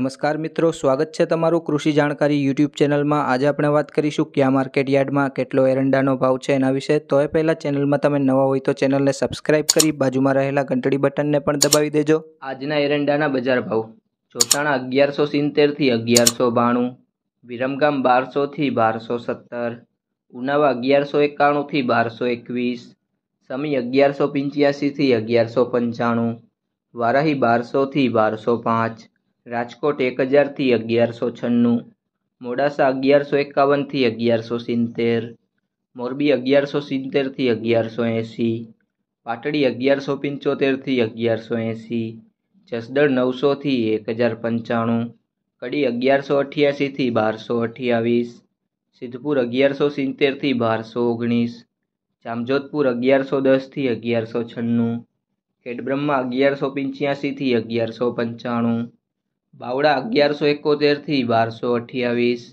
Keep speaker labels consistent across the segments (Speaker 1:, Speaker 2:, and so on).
Speaker 1: નમસ્કાર મિત્રો સ્વાગત છે તમારું કૃષિ જાણકારી યુટ્યુબ ચેનલમાં આજે આપણે વાત કરીશું ક્યાં માર્કેટ યાર્ડમાં કેટલો એરંડાનો ભાવ છે એના વિશે તો એ પહેલાં ચેનલમાં તમે નવા હોય તો ચેનલને સબસ્ક્રાઈબ કરી બાજુમાં રહેલા ઘંટડી બટનને પણ દબાવી દેજો આજના એરંડાના બજાર ભાવ ચોતાણા અગિયારસો સિત્તેરથી અગિયારસો બાણું વિરમગામ બારસોથી બારસો સત્તર ઉનાવા અગિયારસો એકાણુંથી બારસો એકવીસ સમી અગિયારસો પંચ્યાસીથી અગિયારસો પંચાણું વારાહી બારસોથી બારસો પાંચ રાજકોટ એક હજારથી અગિયારસો છન્નું મોડાસા અગિયારસો એકાવનથી અગિયારસો સિત્તેર મોરબી અગિયારસો સિત્તેરથી અગિયારસો એંસી પાટડી અગિયારસો પંચોતેરથી અગિયારસો એંસી જસદણ નવસોથી એક હજાર પંચાણું કડી અગિયારસો અઠ્યાસીથી બારસો અઠ્યાવીસ સિદ્ધપુર અગિયારસો સિત્તેરથી બારસો ઓગણીસ જામજોધપુર અગિયારસો દસથી અગિયારસો છન્નું ખેડબ્રહ્મા અગિયારસો પંચ્યાસીથી અગિયારસો પંચાણું બાવળા અગિયારસો એકોતેરથી બારસો અઠ્યાવીસ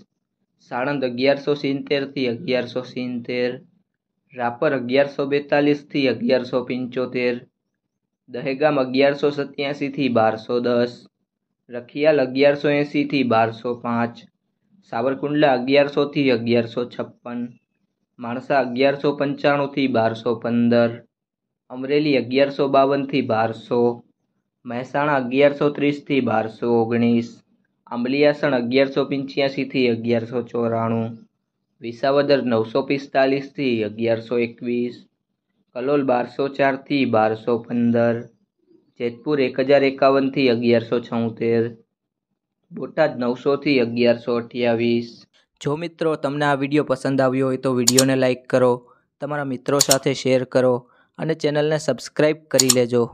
Speaker 1: સાણંદ અગિયારસો સિત્તેરથી અગિયારસો સિત્તેર રાપર અગિયારસો બેતાલીસથી અગિયારસો પંચોતેર દહેગામ અગિયારસો સત્યાસીથી બારસો દસ રખિયાલ અગિયારસો એંસીથી બારસો પાંચ સાવરકુંડલા અગિયારસોથી અગિયારસો છપ્પન માણસા અગિયારસો પંચાણુંથી બારસો પંદર અમરેલી અગિયારસો બાવનથી બારસો મહેસાણા અગિયારસો ત્રીસથી બારસો ઓગણીસ આંબલિયાસણ અગિયારસો પંચ્યાસીથી અગિયારસો ચોરાણું વિસાવદર નવસો પિસ્તાલીસથી અગિયારસો એકવીસ કલોલ બારસો ચારથી બારસો પંદર જેતપુર એક હજાર એકાવનથી અગિયારસો છોતેર બોટાદ નવસોથી અગિયારસો અઠ્યાવીસ જો મિત્રો તમને આ વિડીયો પસંદ આવ્યો હોય તો વિડીયોને લાઇક કરો તમારા મિત્રો સાથે શેર કરો અને ચેનલને સબસ્ક્રાઈબ કરી લેજો